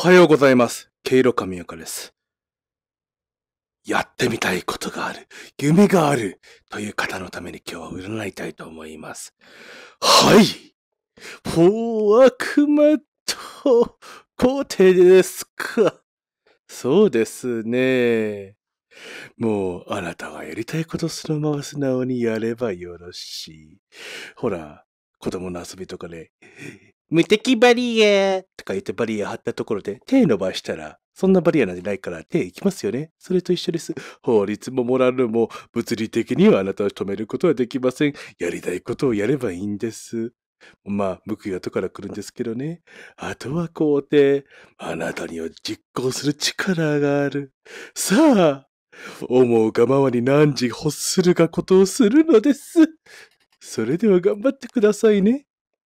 おはようございます。ケイロカミヤカです。やってみたいことがある。夢がある。という方のために今日は占いたいと思います。はい。ほォー悪魔と皇帝ですか。そうですね。もう、あなたはやりたいことそのまま素直にやればよろしい。ほら、子供の遊びとかで、ね、無敵バリアとか言ってバリア張ったところで手伸ばしたら、そんなバリアなんてないから手いきますよね。それと一緒です。法律もモラルも物理的にはあなたを止めることはできません。やりたいことをやればいいんです。まあ、報いは後から来るんですけどね。あとは肯定あなたには実行する力がある。さあ、思うがままに何時欲するがことをするのです。それでは頑張ってくださいね。